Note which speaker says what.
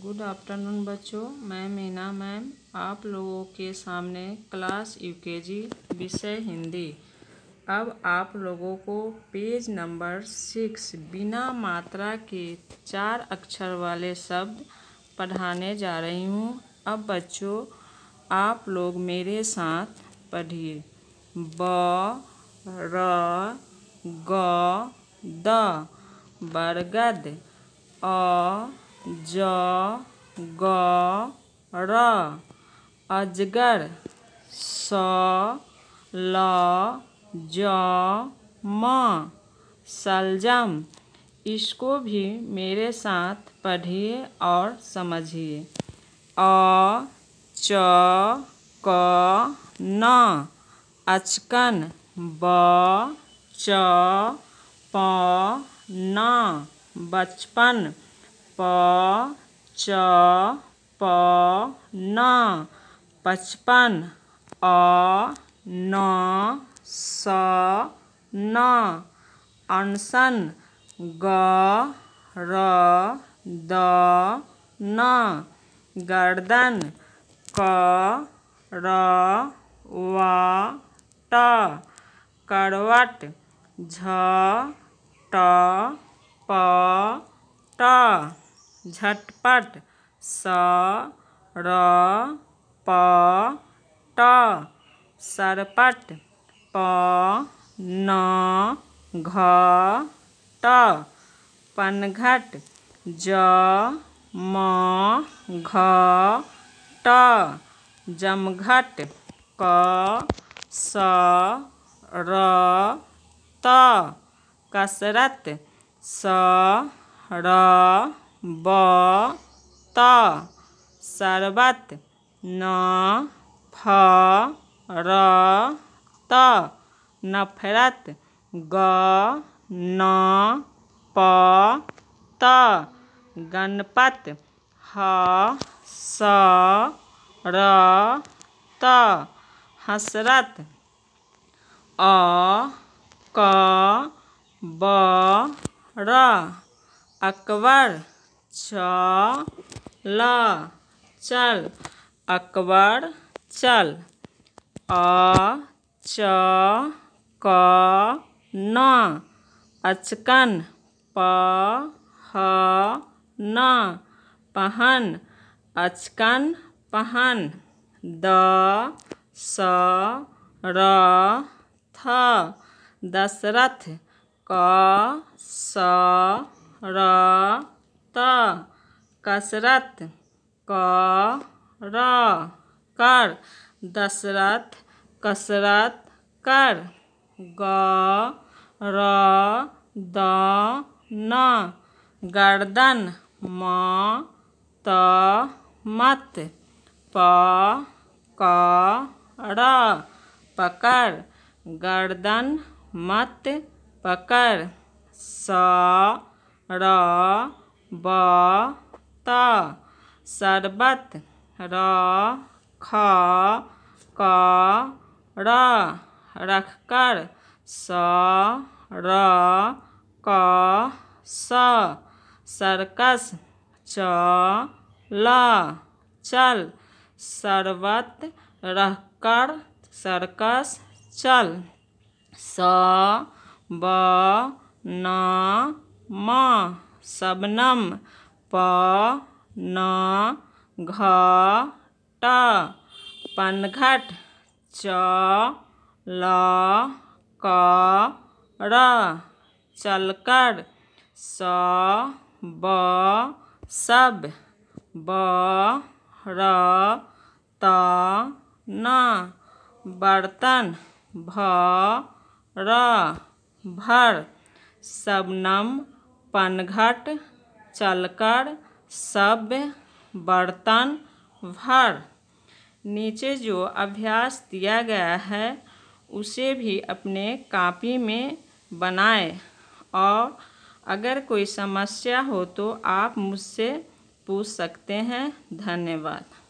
Speaker 1: Good afternoon बच्चों मैं Meena ma'am आप लोगों के सामने क्लास यूकेजी विषय हिंदी अब आप लोगों को पेज नंबर सिक्स बिना मात्रा के चार अक्षर वाले शब्द पढ़ाने जा रही हूँ अब बच्चों आप लोग मेरे साथ पढ़िए ब र ग द बरगद अ ज ग र अजगर स ल ज म सलजम इसको भी मेरे साथ पढ़िए और समझिए अ च क न अचकन ब च प न बचपन प च प न पचपन अ न स न अनसन ग र द न गर्दन क र व ट करवट झ ट प ट झटपट स र प ट सरपट प न घ ट पनघट ज म घ ट जमघट क स र त कसरत स र ब त शरबत न फ र त नफरत ग न प त गणपत ह स र त हसरत अ क ब र अकबर च अच्छा। ल चल अकबर चल अ च क न अचकन प ह न पहन अचकन पहन द स र थ दशरथ क स र त कसरत र कर दशरथ कसरत कर ग र द न गर्दन म त मत प क र पकड़ गर्दन मत पकड़ स र ब त शरबत र ख क र रखकर स र क स सर्कस च ल चल शरबत रहकर सर्कस चल स ब न म शबनम प न घ ट पनघट च ल क र चलकर स ब सब ब र त न बर्तन भ र भर सबनम पनघट चलकर सभ्य बर्तन भर नीचे जो अभ्यास दिया गया है उसे भी अपने कापी में बनाए और अगर कोई समस्या हो तो आप मुझसे पूछ सकते हैं धन्यवाद